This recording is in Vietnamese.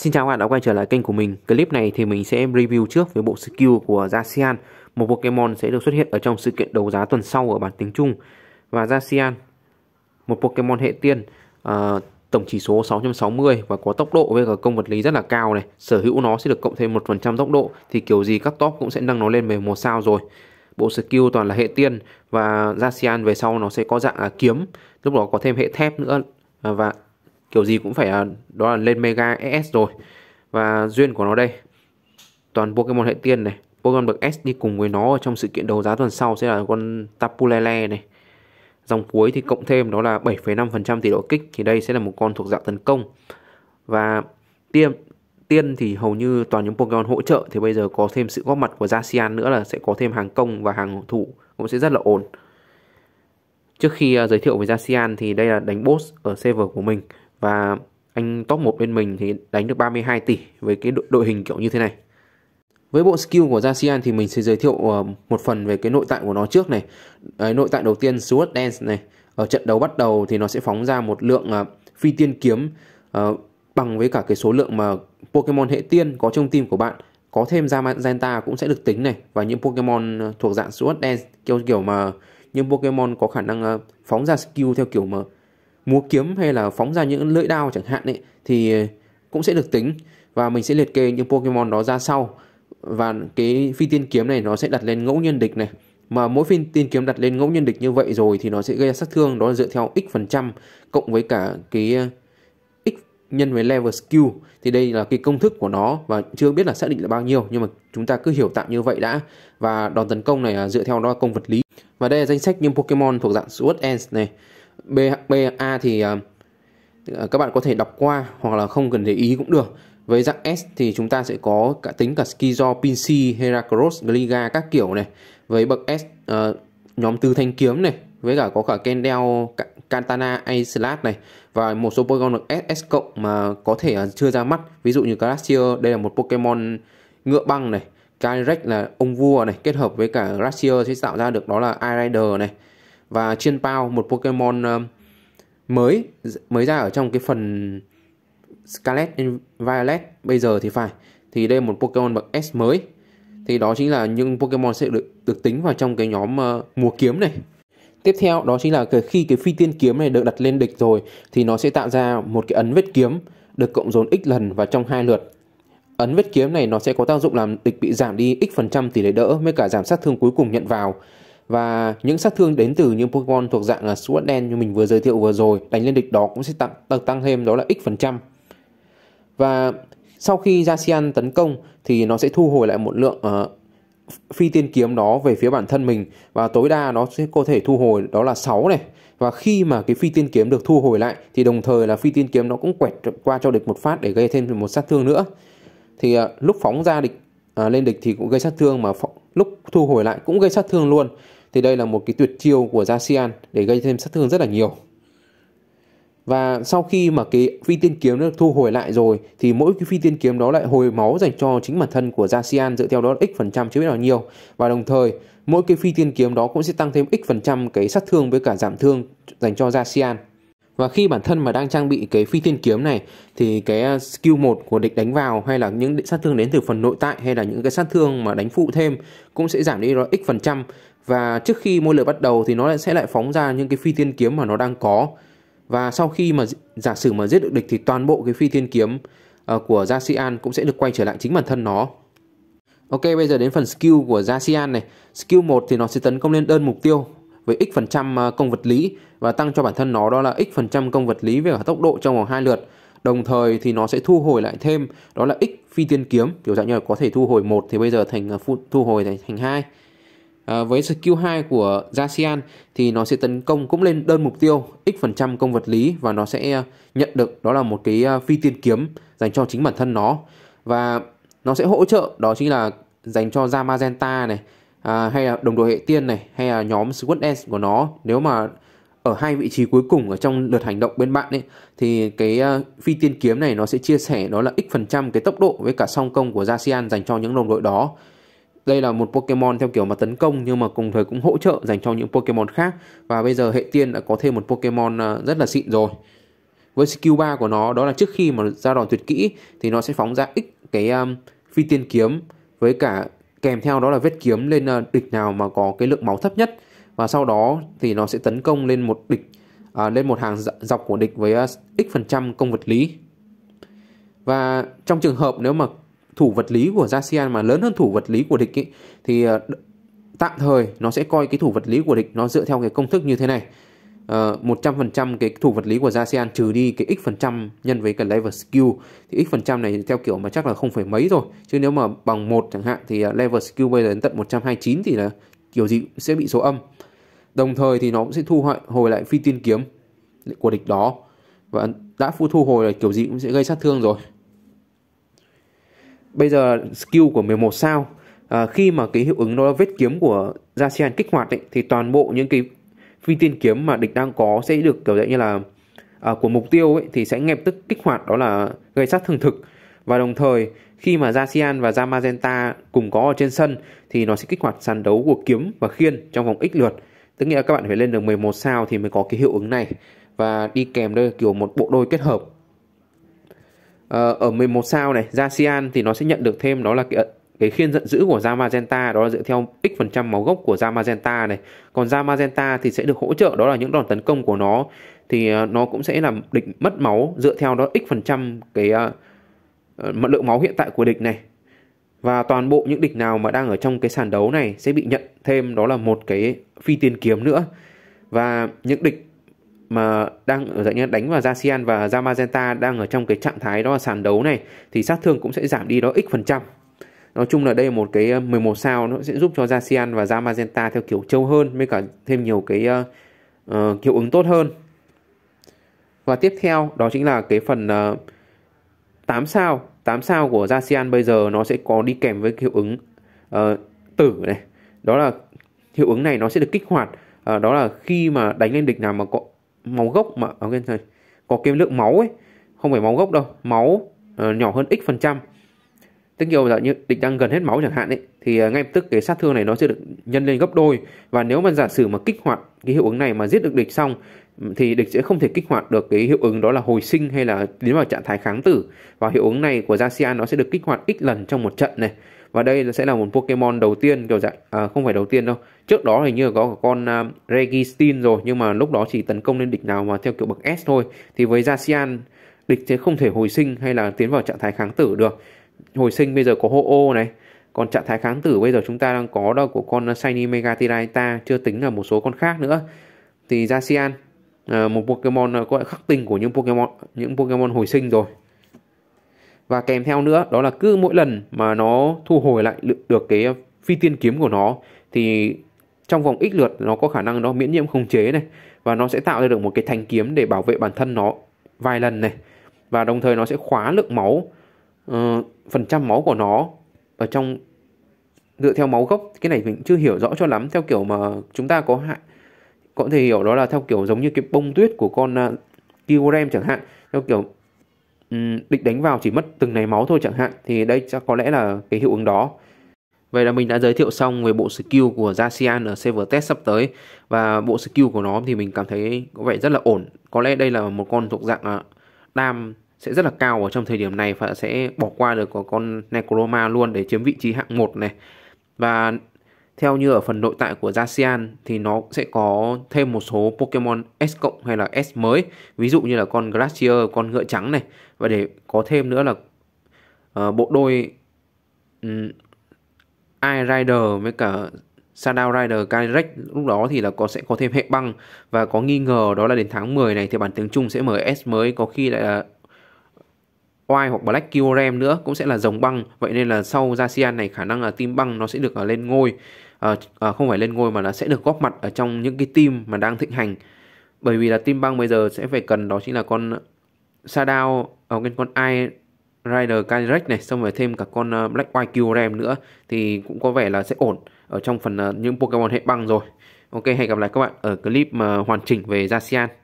Xin chào các bạn đã quay trở lại kênh của mình. Clip này thì mình sẽ review trước về bộ skill của Zacian. Một Pokemon sẽ được xuất hiện ở trong sự kiện đấu giá tuần sau ở bản tiếng Trung. Và Zacian, một Pokemon hệ tiên, uh, tổng chỉ số 660 và có tốc độ với cả công vật lý rất là cao này. Sở hữu nó sẽ được cộng thêm 1% tốc độ thì kiểu gì các top cũng sẽ nâng nó lên về một sao rồi. Bộ skill toàn là hệ tiên và Zacian về sau nó sẽ có dạng kiếm, lúc đó có thêm hệ thép nữa và kiểu gì cũng phải à, đó là lên Mega S rồi và duyên của nó đây toàn Pokemon hệ tiên này Pokemon bậc S đi cùng với nó ở trong sự kiện đấu giá tuần sau sẽ là con Tapu Lele này dòng cuối thì cộng thêm đó là 7,5% tỷ độ kích thì đây sẽ là một con thuộc dạng tấn công và tiên tiên thì hầu như toàn những Pokemon hỗ trợ thì bây giờ có thêm sự góp mặt của Zacian nữa là sẽ có thêm hàng công và hàng thủ cũng sẽ rất là ổn trước khi à, giới thiệu về Zacian thì đây là đánh boss ở server của mình và anh top 1 bên mình thì đánh được 32 tỷ với cái đội, đội hình kiểu như thế này. Với bộ skill của Zacian thì mình sẽ giới thiệu ờ, một phần về cái nội tại của nó trước này. Đấy, nội tại đầu tiên Sword Dance này. Ở trận đấu bắt đầu thì nó sẽ phóng ra một lượng ờ, phi tiên kiếm ờ, bằng với cả cái số lượng mà Pokemon hệ tiên có trong team của bạn. Có thêm ra Zamazenta cũng sẽ được tính này và những Pokemon thuộc dạng Sword Dance kiểu kiểu mà những Pokemon có khả năng phóng ra skill theo kiểu mà múa kiếm hay là phóng ra những lưỡi đao chẳng hạn ấy, thì ờ, cũng sẽ được tính và mình sẽ liệt kê những Pokemon đó ra sau và cái phi tiên kiếm này nó sẽ đặt lên ngẫu nhiên địch này mà mỗi phi tiên kiếm đặt lên ngẫu nhiên địch như vậy rồi thì nó sẽ gây ra sát thương đó dựa theo x phần trăm cộng với cả cái ờ, x nhân với level skill thì đây là cái công thức của nó và chưa biết là xác định là bao nhiêu nhưng mà chúng ta cứ hiểu tạm như vậy đã và đòn tấn công này dựa theo đo công vật lý và đây là danh sách những Pokemon thuộc dạng Sword End này BHB A thì ờ, ờ, các bạn có thể đọc qua hoặc là không cần để ý cũng được. Với dạng S thì chúng ta sẽ có cả tính cả Schizo, Pinsi, Heracross, Gliga các kiểu này. Với bậc S uh, nhóm tư thanh kiếm này, với cả có cả Kendel, Katana, Aislat này và một số Pokemon được SS cộng mà có thể chưa ra mắt. Ví dụ như Glacier, đây là một Pokemon ngựa băng này. Kyrex là ông vua này kết hợp với cả Glacier sẽ tạo ra được đó là Irider này và Chiên Pao một Pokemon ờ, mới mới ra ở trong cái phần Scarlet and Violet bây giờ thì phải thì đây một Pokemon bậc S mới thì đó chính là những Pokemon sẽ được được tính vào trong cái nhóm uh, ờ, mùa kiếm này tiếp theo đó chính là cái, khi cái phi tiên kiếm này được đặt lên địch rồi thì nó sẽ tạo ra một cái ấn vết kiếm được cộng dồn x lần và trong hai lượt ấn vết kiếm này nó sẽ có tác dụng làm địch bị giảm đi x phần trăm tỷ lệ đỡ với cả giảm sát thương cuối cùng nhận vào và những sát thương đến từ những Pokemon thuộc dạng là Sword đen như mình vừa giới thiệu vừa rồi đánh lên địch đó cũng sẽ tăng tăng, tăng thêm đó là x phần trăm. Và sau khi Zacian tấn công thì nó sẽ thu hồi lại một lượng uh, phi tiên kiếm đó về phía bản thân mình và tối đa nó sẽ có thể thu hồi đó là 6 này và khi mà cái phi tiên kiếm được thu hồi lại thì đồng thời là phi tiên kiếm nó cũng quẹt qua cho địch một phát để gây thêm một sát thương nữa thì uh, lúc phóng ra địch uh, lên địch thì cũng gây sát thương mà phóng, lúc thu hồi lại cũng gây sát thương luôn thì đây là một cái tuyệt chiêu của Jasian để gây thêm sát thương rất là nhiều. Và sau khi mà cái phi tiên kiếm được thu hồi lại rồi thì mỗi cái phi tiên kiếm đó lại hồi máu dành cho chính bản thân của Jasian dựa theo đó x phần trăm chưa biết là nhiều Và đồng thời mỗi cái phi tiên kiếm đó cũng sẽ tăng thêm x phần trăm cái sát thương với cả giảm thương dành cho Jasian. Và khi bản thân mà đang trang bị cái phi thiên kiếm này thì cái à, skill 1 của địch đánh vào hay là những sát thương đến từ phần nội tại hay là những cái sát thương mà đánh phụ thêm cũng sẽ giảm đi đó x phần trăm và trước khi môi lượt bắt đầu thì nó sẽ lại phóng ra những cái phi thiên kiếm mà nó đang có. Và sau khi mà giả sử mà giết được địch thì toàn bộ cái phi thiên kiếm ờ, của Jasian cũng sẽ được quay trở lại chính bản thân nó. Ok bây giờ đến phần skill của Jasian này Skill 1 thì nó sẽ tấn công lên đơn mục tiêu với x phần trăm ờ, công vật lý và tăng cho bản thân nó đó là x phần trăm công vật lý về cả tốc độ trong vòng hai lượt đồng thời thì nó sẽ thu hồi lại thêm đó là x phi tiên kiếm kiểu dạng như là có thể thu hồi một thì bây giờ thành ờ, thu hồi thành hai à, với skill 2 của Jasian thì nó sẽ tấn công cũng lên đơn mục tiêu x phần trăm công vật lý và nó sẽ nhận được đó là một cái phi tiên kiếm dành cho chính bản thân nó và nó sẽ hỗ trợ đó chính là dành cho Zamazenta này à, hay là đồng đội hệ tiên này hay là nhóm squad S của nó nếu mà ở hai vị trí cuối cùng ở trong lượt hành động bên bạn ấy thì cái uh, phi tiên kiếm này nó sẽ chia sẻ đó là x phần trăm cái tốc độ với cả song công của Zacian dành cho những đồng đội đó. Đây là một Pokemon theo kiểu mà tấn công nhưng mà cùng thời cũng hỗ trợ dành cho những Pokemon khác và bây giờ hệ tiên đã có thêm một Pokemon à, rất là xịn rồi. Với skill 3 của nó đó là trước khi mà ra đòn tuyệt kỹ thì nó sẽ phóng ra x cái um, phi tiên kiếm với cả kèm theo đó là vết kiếm lên ờ, địch nào mà có cái lượng máu thấp nhất và sau đó thì nó sẽ tấn công lên một địch à, lên một hàng dọc của địch với ờ, x phần trăm công vật lý và trong trường hợp nếu mà thủ vật lý của Jasian mà lớn hơn thủ vật lý của địch ấy, thì ờ, tạm thời nó sẽ coi cái thủ vật lý của địch nó dựa theo cái công thức như thế này 100% ờ, cái thủ vật lý của ASEAN trừ đi cái x phần trăm nhân với cái level skill thì x phần trăm này theo kiểu mà chắc là không phải mấy rồi chứ nếu mà bằng một chẳng hạn thì à, level skill bây giờ đến tận 129 thì là kiểu gì sẽ bị số âm đồng thời thì nó cũng sẽ thu hồi, hồi lại phi tiên kiếm của địch đó và đã phu thu hồi là kiểu gì cũng sẽ gây sát thương rồi bây giờ skill của 11 sao à, khi mà cái hiệu ứng đó vết kiếm của ASEAN kích hoạt ấy, thì toàn bộ những cái phi tiên kiếm mà địch đang có sẽ được kiểu dạng như là à, của mục tiêu ấy, thì sẽ ngay tức kích hoạt đó là gây sát thương thực và đồng thời khi mà Zacian và Zamazenta cùng có ở trên sân thì nó sẽ kích hoạt sàn đấu của kiếm và khiên trong vòng ít lượt tức nghĩa là các bạn phải lên được 11 sao thì mới có cái hiệu ứng này và đi kèm đây kiểu một bộ đôi kết hợp à, ở 11 sao này Zacian thì nó sẽ nhận được thêm đó là cái cái khiên giận dữ của Zamazenta đó là dựa theo x phần trăm máu gốc của Zamazenta này còn Zamazenta thì sẽ được hỗ trợ đó là những đòn tấn công của nó thì ờ, nó cũng sẽ làm địch mất máu dựa theo đó x phần trăm cái uh, lượng máu hiện tại của địch này và toàn bộ những địch nào mà đang ở trong cái sàn đấu này sẽ bị nhận thêm đó là một cái phi tiền kiếm nữa và những địch mà đang ở dạng đánh vào Zacian và Zamazenta đang ở trong cái trạng thái đó là sàn đấu này thì sát thương cũng sẽ giảm đi đó x phần trăm nói chung là đây là một cái 11 ờ, sao nó sẽ giúp cho Zacian và ra Magenta theo kiểu trâu hơn với cả thêm nhiều cái uh, uh, hiệu ứng tốt hơn và tiếp theo đó chính là cái phần uh, 8 sao 8 sao của Zacian bây giờ nó sẽ có đi kèm với hiệu ứng uh, tử này đó là hiệu ứng này nó sẽ được kích hoạt uh, đó là khi mà đánh lên địch nào mà có máu gốc mà ok à, thôi, có cái lượng máu ấy không phải máu gốc đâu máu uh, nhỏ hơn x phần trăm tức nhiều là như địch đang gần hết máu chẳng hạn ấy, thì ờ, ngay lập tức cái sát thương này nó sẽ được nhân lên gấp đôi và nếu mà giả sử mà kích hoạt cái hiệu ứng này mà giết được địch xong thì địch sẽ không thể kích hoạt được cái hiệu ứng đó là hồi sinh hay là tiến vào trạng thái kháng tử và hiệu ứng này của Zacian nó sẽ được kích hoạt ít lần trong một trận này và đây sẽ là một Pokemon đầu tiên kiểu dạng à, không phải đầu tiên đâu trước đó hình như có con uh, Registine rồi nhưng mà lúc đó chỉ tấn công lên địch nào mà theo kiểu bậc S thôi thì với Zacian địch sẽ không thể hồi sinh hay là tiến vào trạng thái kháng tử được hồi sinh bây giờ có hô ô này còn trạng thái kháng tử bây giờ chúng ta đang có đó của con shiny mega tiraita chưa tính là một số con khác nữa thì Zacian à, một Pokemon à, có khắc tinh của những Pokemon những Pokemon hồi sinh rồi và kèm theo nữa đó là cứ mỗi lần mà nó thu hồi lại được cái phi tiên kiếm của nó thì trong vòng ít lượt nó có khả năng nó miễn nhiễm khống chế này và nó sẽ tạo ra được một cái thanh kiếm để bảo vệ bản thân nó vài lần này và đồng thời nó sẽ khóa lượng máu uh, phần trăm máu của nó ở trong dựa theo máu gốc cái này mình chưa hiểu rõ cho lắm theo kiểu mà chúng ta có hại có thể hiểu đó là theo kiểu giống như cái bông tuyết của con uh, à, Kyurem chẳng hạn theo kiểu um, địch đánh vào chỉ mất từng này máu thôi chẳng hạn thì đây chắc có lẽ là cái hiệu ứng đó Vậy là mình đã giới thiệu xong về bộ skill của Zacian ở server test sắp tới và bộ skill của nó thì mình cảm thấy có vẻ rất là ổn. Có lẽ đây là một con thuộc dạng à, đam sẽ rất là cao ở trong thời điểm này và sẽ bỏ qua được có con Necroma luôn để chiếm vị trí hạng 1 này. Và theo như ở phần nội tại của Zacian thì nó sẽ có thêm một số Pokemon S cộng hay là S mới, ví dụ như là con Glacier, con ngựa trắng này và để có thêm nữa là uh, bộ đôi um, ừ, Air Rider với cả Shadow Rider Kyrex lúc đó thì là có sẽ có thêm hệ băng và có nghi ngờ đó là đến tháng 10 này thì bản tiếng Trung sẽ mở S mới có khi lại là White hoặc Black Kyurem nữa cũng sẽ là dòng băng vậy nên là sau Zacian này khả năng là team băng nó sẽ được à, lên ngôi à, à, không phải lên ngôi mà là sẽ được góp mặt ở trong những cái team mà đang thịnh hành bởi vì là team băng bây giờ sẽ phải cần đó chính là con Sadao ở cái con ai Rider Kyrex này xong rồi thêm cả con à, Black White Kyurem nữa thì cũng có vẻ là sẽ ổn ở trong phần à, những Pokemon hệ băng rồi. Ok, hẹn gặp lại các bạn ở clip mà hoàn chỉnh về Zacian.